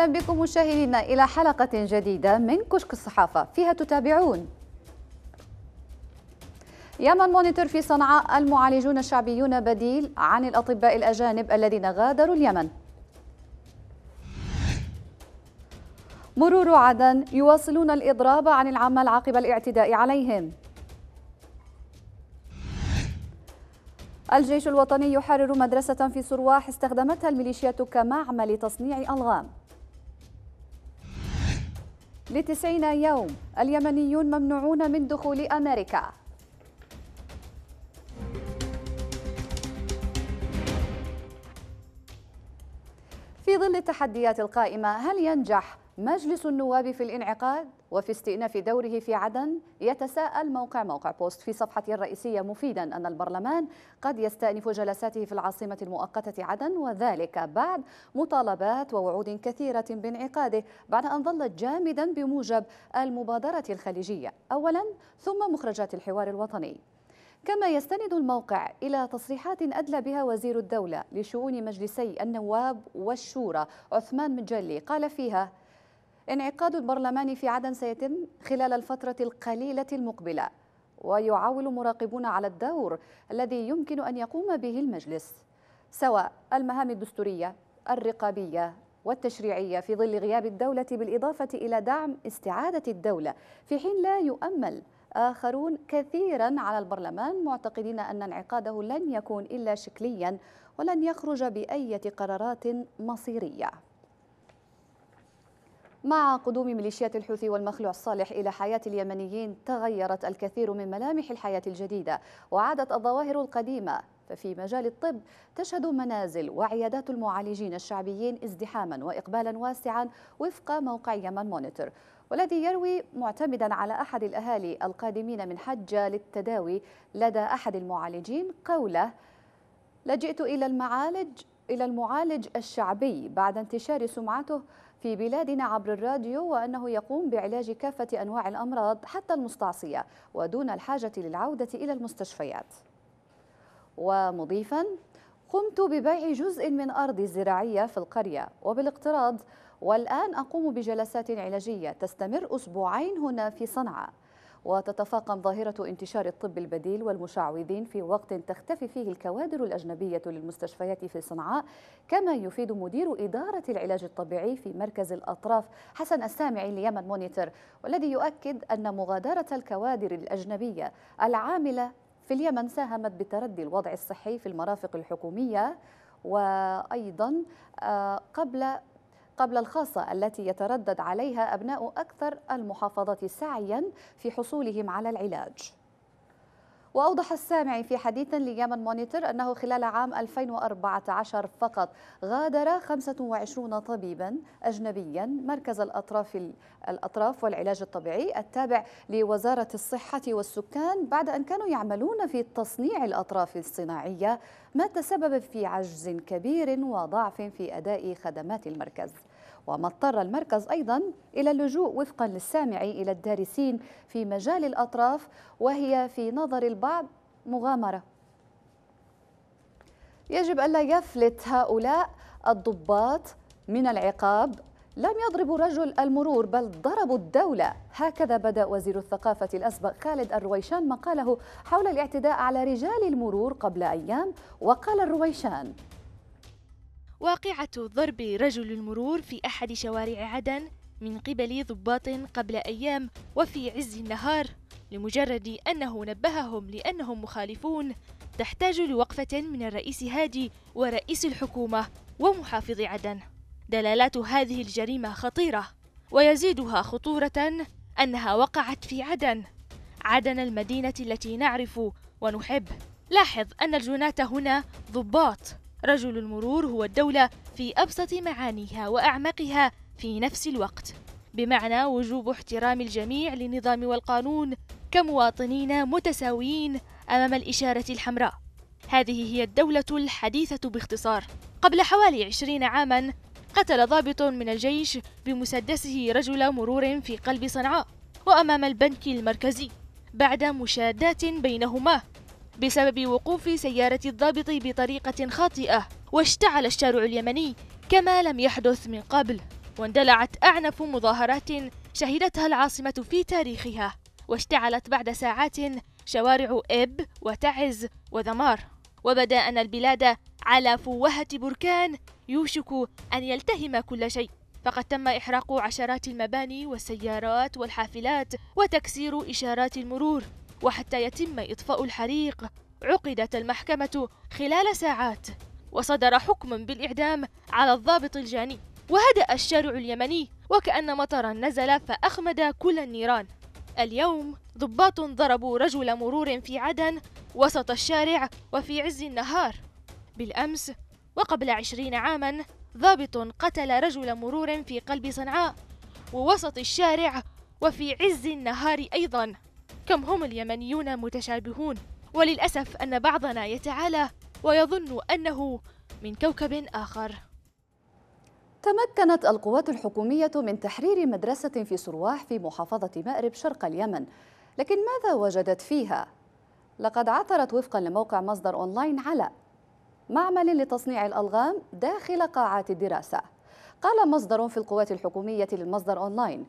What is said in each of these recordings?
أهلا بكم مشاهدينا إلى حلقة جديدة من كشك الصحافة فيها تتابعون يمن مونيتور في صنعاء المعالجون الشعبيون بديل عن الأطباء الأجانب الذين غادروا اليمن مرور عدن يواصلون الإضراب عن العمل عقب الاعتداء عليهم الجيش الوطني يحرر مدرسة في سرواح استخدمتها الميليشيات كمعمل تصنيع ألغام لتسعين يوم اليمنيون ممنوعون من دخول أمريكا في ظل التحديات القائمة هل ينجح مجلس النواب في الانعقاد وفي استئناف دوره في عدن يتساءل موقع موقع بوست في صفحته الرئيسية مفيدا أن البرلمان قد يستأنف جلساته في العاصمة المؤقتة عدن وذلك بعد مطالبات ووعود كثيرة بانعقاده بعد أن ظلت جامدا بموجب المبادرة الخليجية أولا ثم مخرجات الحوار الوطني كما يستند الموقع إلى تصريحات أدلى بها وزير الدولة لشؤون مجلسي النواب والشورى عثمان مجلي قال فيها انعقاد البرلمان في عدن سيتم خلال الفترة القليلة المقبلة ويعول مراقبون على الدور الذي يمكن أن يقوم به المجلس سواء المهام الدستورية الرقابية والتشريعية في ظل غياب الدولة بالإضافة إلى دعم استعادة الدولة في حين لا يؤمل آخرون كثيرا على البرلمان معتقدين أن انعقاده لن يكون إلا شكليا ولن يخرج بأية قرارات مصيرية مع قدوم ميليشيات الحوثي والمخلوع الصالح إلى حياة اليمنيين تغيرت الكثير من ملامح الحياة الجديدة وعادت الظواهر القديمة ففي مجال الطب تشهد منازل وعيادات المعالجين الشعبيين ازدحاما وإقبالا واسعا وفق موقع يمن مونيتور والذي يروي معتمدا على أحد الأهالي القادمين من حجة للتداوي لدى أحد المعالجين قوله لجئت إلى المعالج إلى المعالج الشعبي بعد انتشار سمعته في بلادنا عبر الراديو وأنه يقوم بعلاج كافة أنواع الأمراض حتى المستعصية ودون الحاجة للعودة إلى المستشفيات ومضيفا قمت ببيع جزء من أرضي الزراعية في القرية وبالاقتراض والآن أقوم بجلسات علاجية تستمر أسبوعين هنا في صنعاء وتتفاقم ظاهرة انتشار الطب البديل والمشعوذين في وقت تختفي فيه الكوادر الأجنبية للمستشفيات في صنعاء كما يفيد مدير إدارة العلاج الطبيعي في مركز الأطراف حسن السامعي ليمن مونيتور والذي يؤكد أن مغادرة الكوادر الأجنبية العاملة في اليمن ساهمت بتردي الوضع الصحي في المرافق الحكومية وأيضا آه، قبل قبل الخاصة التي يتردد عليها أبناء أكثر المحافظات سعيا في حصولهم على العلاج وأوضح السامع في حديث ليمن مونيتور أنه خلال عام 2014 فقط غادر 25 طبيبا أجنبيا مركز الأطراف الأطراف والعلاج الطبيعي التابع لوزارة الصحة والسكان بعد أن كانوا يعملون في تصنيع الأطراف الصناعية ما تسبب في عجز كبير وضعف في أداء خدمات المركز وما اضطر المركز أيضا إلى اللجوء وفقا للسامع إلى الدارسين في مجال الأطراف وهي في نظر البعض مغامرة يجب ألا يفلت هؤلاء الضباط من العقاب لم يضربوا رجل المرور بل ضربوا الدولة هكذا بدأ وزير الثقافة الأسبق خالد الرويشان مقاله حول الاعتداء على رجال المرور قبل أيام وقال الرويشان واقعة ضرب رجل المرور في أحد شوارع عدن من قبل ضباط قبل أيام وفي عز النهار لمجرد أنه نبههم لأنهم مخالفون تحتاج لوقفة من الرئيس هادي ورئيس الحكومة ومحافظ عدن دلالات هذه الجريمة خطيرة ويزيدها خطورة أنها وقعت في عدن عدن المدينة التي نعرف ونحب لاحظ أن الجنات هنا ضباط رجل المرور هو الدولة في أبسط معانيها وأعمقها في نفس الوقت بمعنى وجوب احترام الجميع للنظام والقانون كمواطنين متساويين أمام الإشارة الحمراء هذه هي الدولة الحديثة باختصار قبل حوالي عشرين عاما قتل ضابط من الجيش بمسدسه رجل مرور في قلب صنعاء وأمام البنك المركزي بعد مشادات بينهما بسبب وقوف سيارة الضابط بطريقة خاطئة واشتعل الشارع اليمني كما لم يحدث من قبل واندلعت أعنف مظاهرات شهدتها العاصمة في تاريخها واشتعلت بعد ساعات شوارع إب وتعز وذمار وبدا أن البلاد على فوهة بركان يوشك أن يلتهم كل شيء فقد تم إحراق عشرات المباني والسيارات والحافلات وتكسير إشارات المرور وحتى يتم إطفاء الحريق عقدت المحكمة خلال ساعات وصدر حكم بالإعدام على الضابط الجاني وهدأ الشارع اليمني وكأن مطرا نزل فأخمد كل النيران اليوم ضباط ضربوا رجل مرور في عدن وسط الشارع وفي عز النهار بالأمس وقبل عشرين عاما ضابط قتل رجل مرور في قلب صنعاء ووسط الشارع وفي عز النهار أيضاً كم هم اليمنيون متشابهون وللأسف أن بعضنا يتعالى ويظن أنه من كوكب آخر تمكنت القوات الحكومية من تحرير مدرسة في سرواح في محافظة مأرب شرق اليمن لكن ماذا وجدت فيها؟ لقد عثرت وفقا لموقع مصدر أونلاين على معمل لتصنيع الألغام داخل قاعات الدراسة قال مصدر في القوات الحكومية للمصدر أونلاين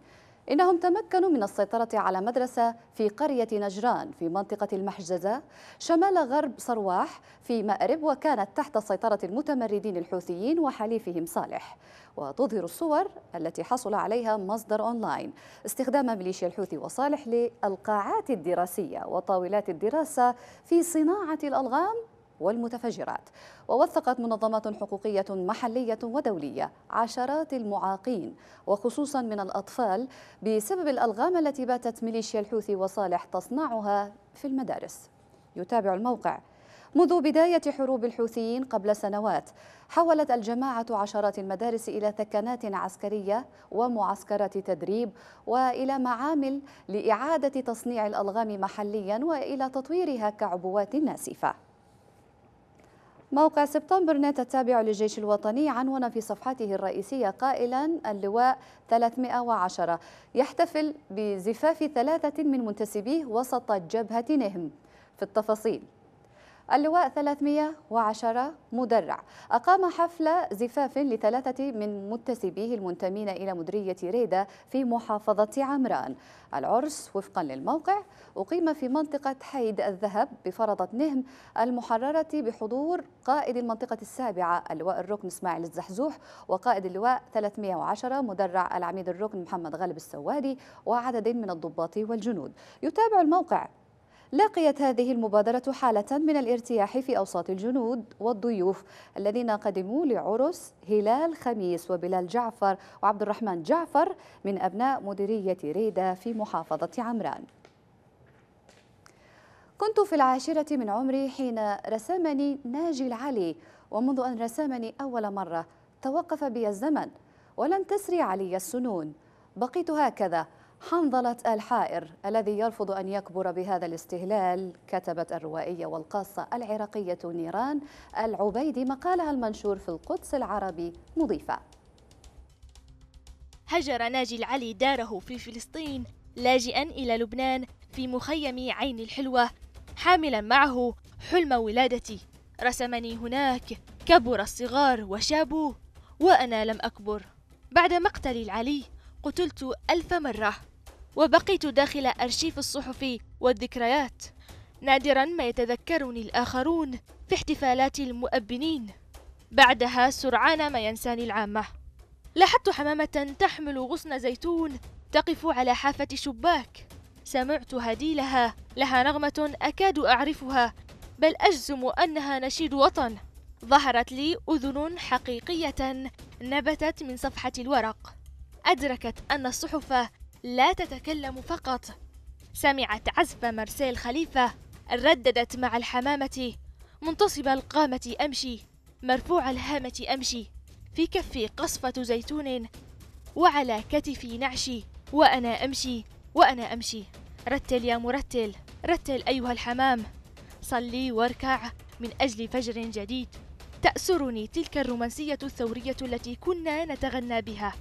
إنهم تمكنوا من السيطرة على مدرسة في قرية نجران في منطقة المحجزة شمال غرب صرواح في مأرب وكانت تحت سيطرة المتمردين الحوثيين وحليفهم صالح وتظهر الصور التي حصل عليها مصدر أونلاين استخدام ميليشيا الحوثي وصالح للقاعات الدراسية وطاولات الدراسة في صناعة الألغام والمتفجرات ووثقت منظمات حقوقية محلية ودولية عشرات المعاقين وخصوصا من الأطفال بسبب الألغام التي باتت ميليشيا الحوثي وصالح تصنعها في المدارس يتابع الموقع منذ بداية حروب الحوثيين قبل سنوات حولت الجماعة عشرات المدارس إلى ثكنات عسكرية ومعسكرات تدريب وإلى معامل لإعادة تصنيع الألغام محليا وإلى تطويرها كعبوات ناسفة موقع سبتمبر نت التابع للجيش الوطني عنون في صفحته الرئيسية قائلا اللواء 310 يحتفل بزفاف ثلاثة من منتسبيه وسط جبهة نهم في التفاصيل اللواء 310 مدرع أقام حفل زفاف لثلاثة من متسبيه المنتمين إلى مدرية ريدة في محافظة عمران العرس وفقا للموقع أقيم في منطقة حيد الذهب بفرضة نهم المحررة بحضور قائد المنطقة السابعة اللواء الركن إسماعيل الزحزوح وقائد اللواء 310 مدرع العميد الركن محمد غالب السوادي وعدد من الضباط والجنود يتابع الموقع لقيت هذه المبادرة حالة من الارتياح في أوساط الجنود والضيوف الذين قدموا لعرس هلال خميس وبلال جعفر وعبد الرحمن جعفر من أبناء مديرية ريدة في محافظة عمران كنت في العاشرة من عمري حين رسمني ناجي العلي ومنذ أن رسمني أول مرة توقف بي الزمن ولم تسري علي السنون بقيت هكذا حنظلة الحائر الذي يرفض أن يكبر بهذا الاستهلال كتبت الروائية والقاصة العراقية نيران العبيدي مقالها المنشور في القدس العربي مضيفة هجر ناجي العلي داره في فلسطين لاجئا إلى لبنان في مخيم عين الحلوة حاملا معه حلم ولادتي رسمني هناك كبر الصغار وشابوا وأنا لم أكبر بعد مقتل العلي قتلت ألف مرة وبقيت داخل أرشيف الصحف والذكريات نادرا ما يتذكرني الآخرون في احتفالات المؤبنين بعدها سرعان ما ينساني العامة لاحظت حمامة تحمل غصن زيتون تقف على حافة شباك سمعت هديلها لها نغمة أكاد أعرفها بل أجزم أنها نشيد وطن ظهرت لي أذن حقيقية نبتت من صفحة الورق أدركت أن الصحف لا تتكلم فقط سمعت عزف مرسيل خليفة رددت مع الحمامة منتصب القامة أمشي مرفوع الهامة أمشي في كفي قصفة زيتون وعلى كتفي نعشي وأنا أمشي وأنا أمشي رتل يا مرتل رتل أيها الحمام صلي واركع من أجل فجر جديد تأسرني تلك الرومانسية الثورية التي كنا نتغنى بها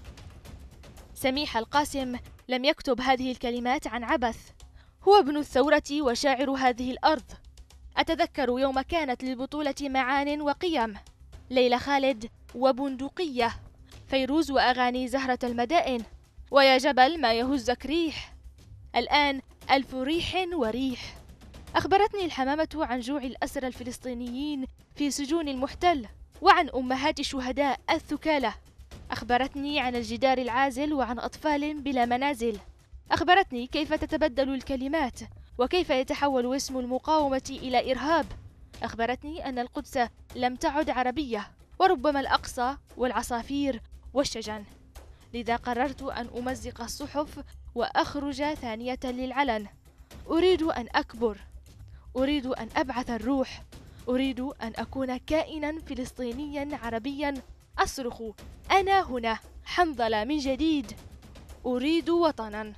سميح القاسم لم يكتب هذه الكلمات عن عبث هو ابن الثورة وشاعر هذه الأرض أتذكر يوم كانت للبطولة معان وقيم ليلى خالد وبندقية فيروز وأغاني زهرة المدائن ويا جبل ما يهزك ريح الآن ألف ريح وريح أخبرتني الحمامة عن جوع الأسرى الفلسطينيين في سجون المحتل وعن أمهات الشهداء الثكالة أخبرتني عن الجدار العازل وعن أطفال بلا منازل أخبرتني كيف تتبدل الكلمات وكيف يتحول اسم المقاومة إلى إرهاب أخبرتني أن القدس لم تعد عربية وربما الأقصى والعصافير والشجن لذا قررت أن أمزق الصحف وأخرج ثانية للعلن أريد أن أكبر أريد أن أبعث الروح أريد أن أكون كائنا فلسطينيا عربيا أصرخ أنا هنا حنظلة من جديد أريد وطنا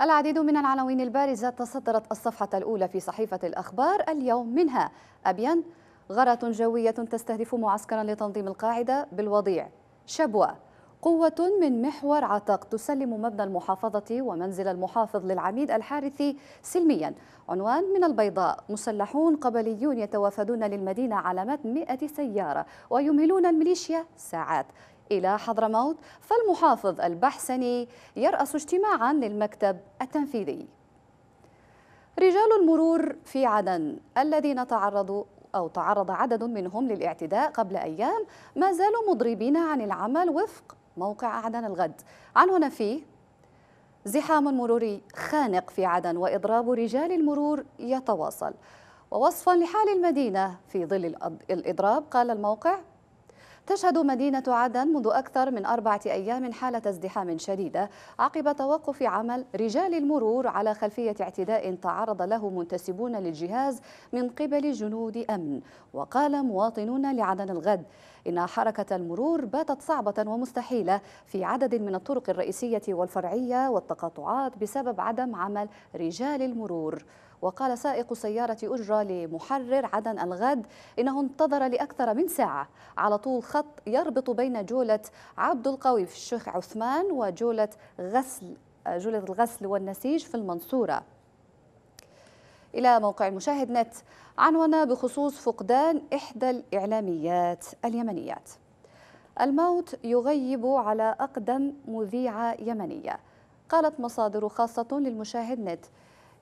العديد من العناوين البارزة تصدرت الصفحة الأولى في صحيفة الأخبار اليوم منها أبين غارة جوية تستهدف معسكرا لتنظيم القاعدة بالوضيع شبوة قوة من محور عتق تسلم مبنى المحافظة ومنزل المحافظ للعميد الحارثي سلميا عنوان من البيضاء مسلحون قبليون يتوافدون للمدينة علامات 100 سيارة ويمهلون الميليشيا ساعات إلى حضرموت فالمحافظ البحسني يرأس اجتماعا للمكتب التنفيذي رجال المرور في عدن الذين تعرضوا أو تعرض عدد منهم للاعتداء قبل أيام ما زالوا مضربين عن العمل وفق موقع عدن الغد عن هنا فيه زحام مروري خانق في عدن وإضراب رجال المرور يتواصل ووصفا لحال المدينة في ظل الإضراب قال الموقع تشهد مدينة عدن منذ أكثر من أربعة أيام حالة ازدحام شديدة عقب توقف عمل رجال المرور على خلفية اعتداء تعرض له منتسبون للجهاز من قبل جنود أمن وقال مواطنون لعدن الغد إن حركة المرور باتت صعبة ومستحيلة في عدد من الطرق الرئيسية والفرعية والتقاطعات بسبب عدم عمل رجال المرور وقال سائق سيارة أجرة لمحرر عدن الغد إنه انتظر لأكثر من ساعة على طول خط يربط بين جولة عبد القوي في الشيخ عثمان وجولة غسل جولة الغسل والنسيج في المنصورة إلى موقع المشاهد نت عنوان بخصوص فقدان إحدى الإعلاميات اليمنيات الموت يغيب على أقدم مذيعة يمنية قالت مصادر خاصة للمشاهد نت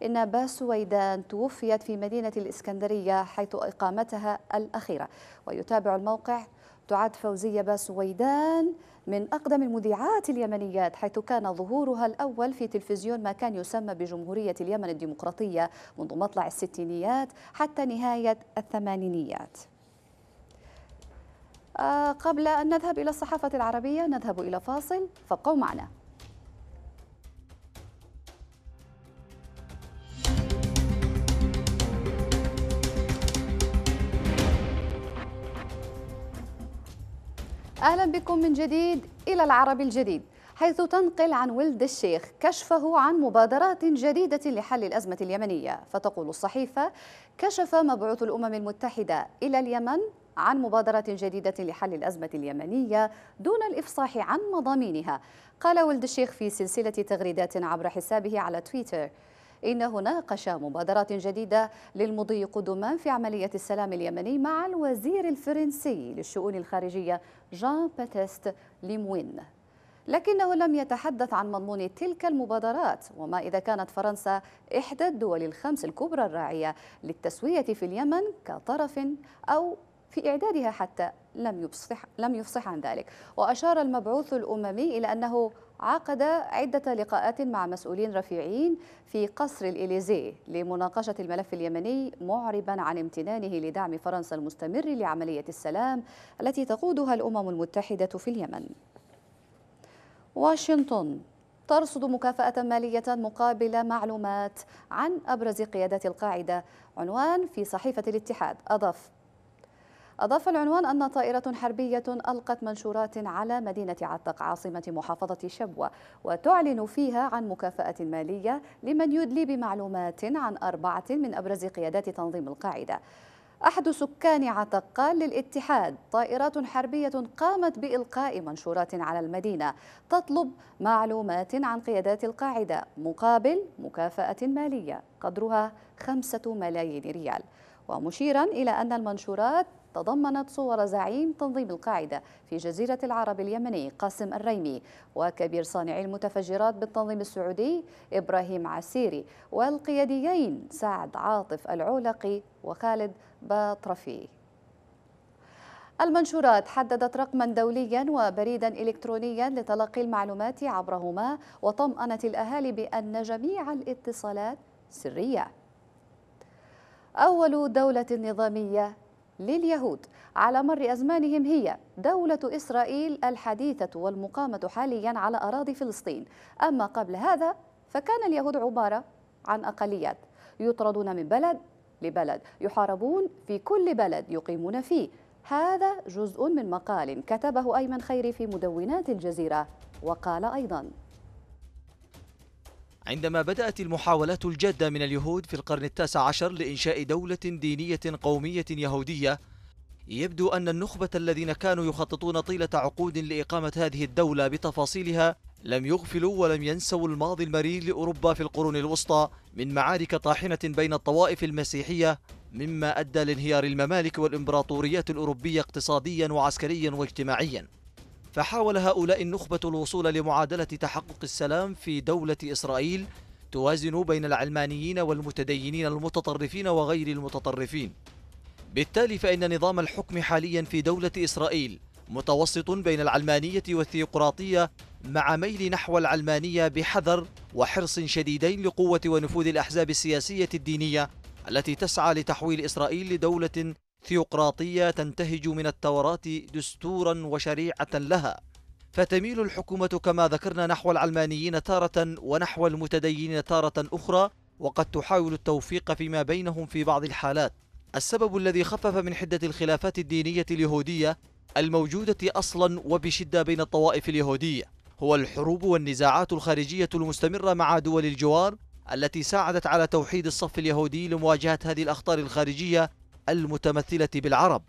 إن با سويدان توفيت في مدينة الإسكندرية حيث إقامتها الأخيرة ويتابع الموقع تعد فوزية با سويدان من أقدم المذيعات اليمنيات حيث كان ظهورها الأول في تلفزيون ما كان يسمى بجمهورية اليمن الديمقراطية منذ مطلع الستينيات حتى نهاية الثمانينيات آه، قبل أن نذهب إلى الصحافة العربية نذهب إلى فاصل فابقوا معنا أهلا بكم من جديد إلى العرب الجديد حيث تنقل عن ولد الشيخ كشفه عن مبادرات جديدة لحل الأزمة اليمنية فتقول الصحيفة كشف مبعوث الأمم المتحدة إلى اليمن عن مبادرة جديدة لحل الأزمة اليمنية دون الإفصاح عن مضامينها قال ولد الشيخ في سلسلة تغريدات عبر حسابه على تويتر إنه ناقش مبادرات جديدة للمضي قدما في عملية السلام اليمني مع الوزير الفرنسي للشؤون الخارجية جان باتيست ليموين لكنه لم يتحدث عن مضمون تلك المبادرات وما إذا كانت فرنسا إحدى الدول الخمس الكبرى الراعية للتسوية في اليمن كطرف أو في إعدادها حتى لم يفصح, لم يفصح عن ذلك وأشار المبعوث الأممي إلى أنه عقد عدة لقاءات مع مسؤولين رفيعين في قصر الإليزيه لمناقشة الملف اليمني معربا عن امتنانه لدعم فرنسا المستمر لعملية السلام التي تقودها الأمم المتحدة في اليمن واشنطن ترصد مكافأة مالية مقابل معلومات عن أبرز قيادات القاعدة عنوان في صحيفة الاتحاد أضاف أضاف العنوان أن طائرة حربية ألقت منشورات على مدينة عتق عاصمة محافظة شبوة وتعلن فيها عن مكافأة مالية لمن يدلي بمعلومات عن أربعة من أبرز قيادات تنظيم القاعدة أحد سكان عتق قال للاتحاد طائرات حربية قامت بإلقاء منشورات على المدينة تطلب معلومات عن قيادات القاعدة مقابل مكافأة مالية قدرها خمسة ملايين ريال ومشيرا إلى أن المنشورات تضمنت صور زعيم تنظيم القاعدة في جزيرة العرب اليمني قاسم الريمي وكبير صانعي المتفجرات بالتنظيم السعودي إبراهيم عسيري والقياديين سعد عاطف العولقي وخالد باطرفي المنشورات حددت رقما دوليا وبريدا إلكترونيا لتلقي المعلومات عبرهما وطمأنت الأهالي بأن جميع الاتصالات سرية أول دولة نظامية لليهود على مر أزمانهم هي دولة إسرائيل الحديثة والمقامة حاليا على أراضي فلسطين أما قبل هذا فكان اليهود عبارة عن أقليات يطردون من بلد لبلد يحاربون في كل بلد يقيمون فيه هذا جزء من مقال كتبه أيمن خيري في مدونات الجزيرة وقال أيضاً عندما بدأت المحاولات الجادة من اليهود في القرن التاسع عشر لإنشاء دولة دينية قومية يهودية يبدو أن النخبة الذين كانوا يخططون طيلة عقود لإقامة هذه الدولة بتفاصيلها لم يغفلوا ولم ينسوا الماضي المرير لأوروبا في القرون الوسطى من معارك طاحنة بين الطوائف المسيحية مما أدى لانهيار الممالك والإمبراطوريات الأوروبية اقتصاديا وعسكريا واجتماعيا فحاول هؤلاء النخبة الوصول لمعادلة تحقق السلام في دولة إسرائيل توازن بين العلمانيين والمتدينين المتطرفين وغير المتطرفين بالتالي فإن نظام الحكم حاليا في دولة إسرائيل متوسط بين العلمانية والثيوقراطية مع ميل نحو العلمانية بحذر وحرص شديدين لقوة ونفوذ الأحزاب السياسية الدينية التي تسعى لتحويل إسرائيل لدولة ثيوقراطية تنتهج من التوراه دستورا وشريعة لها فتميل الحكومة كما ذكرنا نحو العلمانيين تارة ونحو المتدينين تارة أخرى وقد تحاول التوفيق فيما بينهم في بعض الحالات السبب الذي خفف من حدة الخلافات الدينية اليهودية الموجودة أصلا وبشدة بين الطوائف اليهودية هو الحروب والنزاعات الخارجية المستمرة مع دول الجوار التي ساعدت على توحيد الصف اليهودي لمواجهة هذه الأخطار الخارجية المتمثلة بالعرب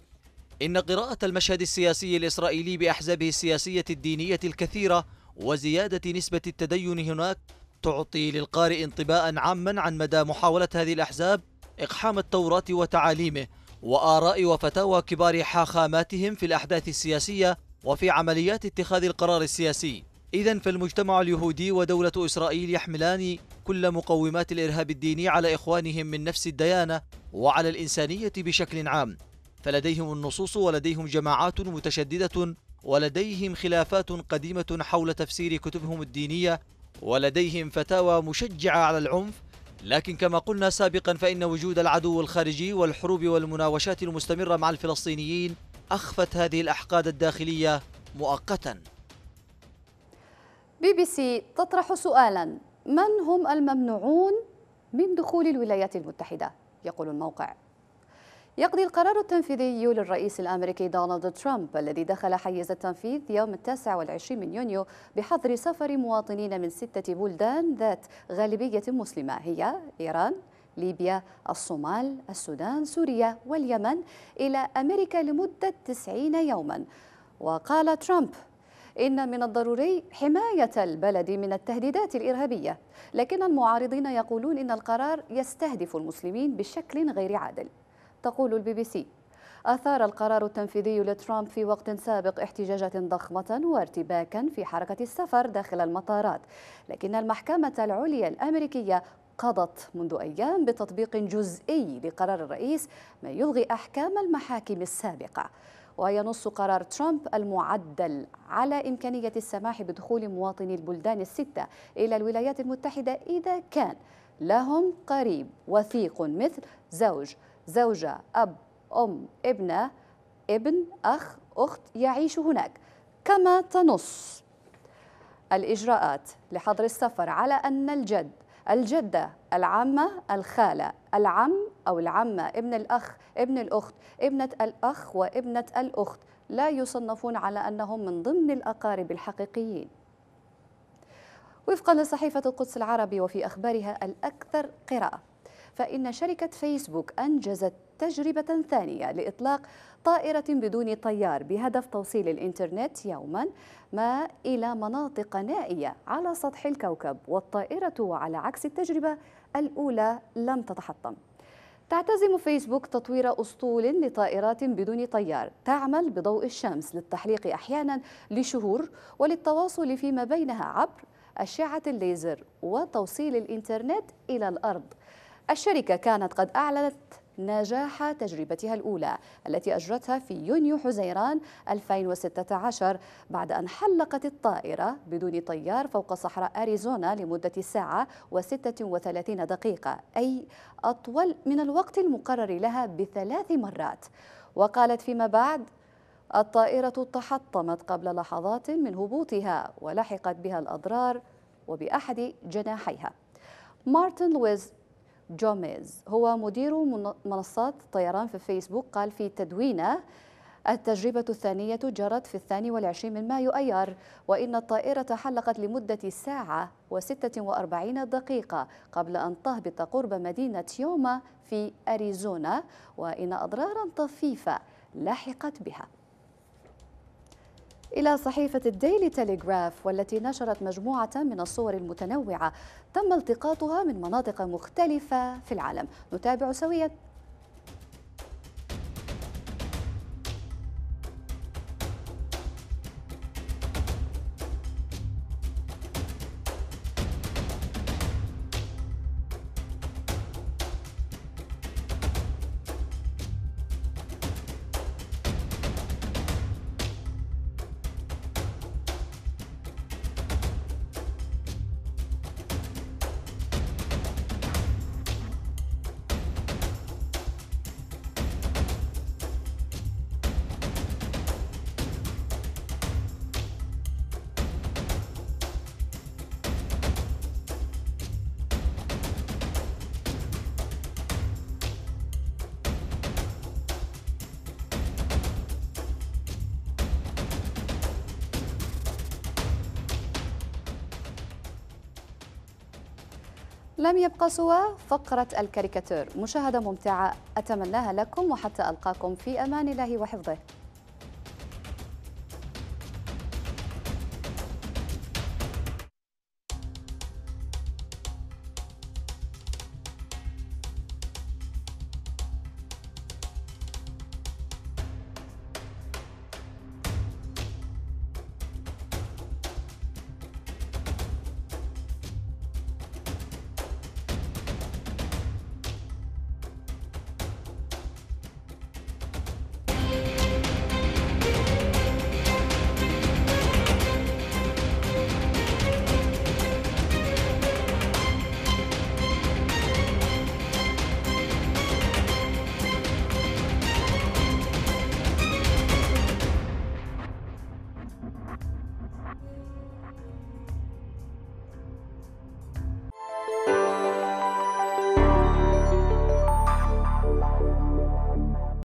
إن قراءة المشهد السياسي الإسرائيلي بأحزابه السياسية الدينية الكثيرة وزيادة نسبة التدين هناك تعطي للقارئ انطباء عاما عن مدى محاولة هذه الأحزاب إقحام التوراة وتعاليمه وآراء وفتاوى كبار حاخاماتهم في الأحداث السياسية وفي عمليات اتخاذ القرار السياسي إذا فالمجتمع اليهودي ودولة إسرائيل يحملان كل مقومات الإرهاب الديني على إخوانهم من نفس الديانة وعلى الإنسانية بشكل عام فلديهم النصوص ولديهم جماعات متشددة ولديهم خلافات قديمة حول تفسير كتبهم الدينية ولديهم فتاوى مشجعة على العنف لكن كما قلنا سابقا فإن وجود العدو الخارجي والحروب والمناوشات المستمرة مع الفلسطينيين أخفت هذه الأحقاد الداخلية مؤقتا بي بي سي تطرح سؤالا من هم الممنوعون من دخول الولايات المتحدة يقول الموقع يقضي القرار التنفيذي للرئيس الأمريكي دونالد ترامب الذي دخل حيز التنفيذ يوم التاسع والعشرين من يونيو بحظر سفر مواطنين من ستة بلدان ذات غالبية مسلمة هي إيران ليبيا الصومال السودان سوريا واليمن إلى أمريكا لمدة 90 يوما وقال ترامب إن من الضروري حماية البلد من التهديدات الإرهابية لكن المعارضين يقولون إن القرار يستهدف المسلمين بشكل غير عادل تقول البي بي سي أثار القرار التنفيذي لترامب في وقت سابق احتجاجات ضخمة وارتباكا في حركة السفر داخل المطارات لكن المحكمة العليا الأمريكية قضت منذ أيام بتطبيق جزئي لقرار الرئيس ما يلغي أحكام المحاكم السابقة وينص قرار ترامب المعدل على إمكانية السماح بدخول مواطني البلدان الستة إلى الولايات المتحدة إذا كان لهم قريب وثيق مثل زوج زوجة أب أم ابنة ابن أخ أخت يعيش هناك كما تنص الإجراءات لحظر السفر على أن الجد الجدة العمة الخالة العم أو العمة ابن الأخ ابن الأخت ابنة الأخ وابنة الأخت لا يصنفون على أنهم من ضمن الأقارب الحقيقيين وفقا لصحيفة القدس العربي وفي أخبارها الأكثر قراءة فإن شركة فيسبوك أنجزت تجربة ثانية لإطلاق طائرة بدون طيار بهدف توصيل الإنترنت يوما ما إلى مناطق نائية على سطح الكوكب والطائرة على عكس التجربة الأولى لم تتحطم تعتزم فيسبوك تطوير أسطول لطائرات بدون طيار تعمل بضوء الشمس للتحليق أحيانا لشهور وللتواصل فيما بينها عبر أشعة الليزر وتوصيل الإنترنت إلى الأرض الشركة كانت قد أعلنت نجاح تجربتها الأولى التي أجرتها في يونيو حزيران 2016 بعد أن حلقت الطائرة بدون طيار فوق صحراء أريزونا لمدة ساعة و36 دقيقة أي أطول من الوقت المقرر لها بثلاث مرات وقالت فيما بعد الطائرة تحطمت قبل لحظات من هبوطها ولحقت بها الأضرار وبأحد جناحيها مارتن لويز جوميز هو مدير منصات طيران في فيسبوك قال في تدوينه التجربة الثانية جرت في الثاني والعشرين من مايو أيار وإن الطائرة حلقت لمدة ساعة وستة وأربعين دقيقة قبل أن تهبط قرب مدينة يوما في أريزونا وإن أضرارا طفيفة لحقت بها إلى صحيفة الديلي تيليغراف والتي نشرت مجموعة من الصور المتنوعة تم التقاطها من مناطق مختلفة في العالم نتابع سويا لم يبقى سوى فقرة الكاريكاتير مشاهدة ممتعة أتمناها لكم وحتى ألقاكم في أمان الله وحفظه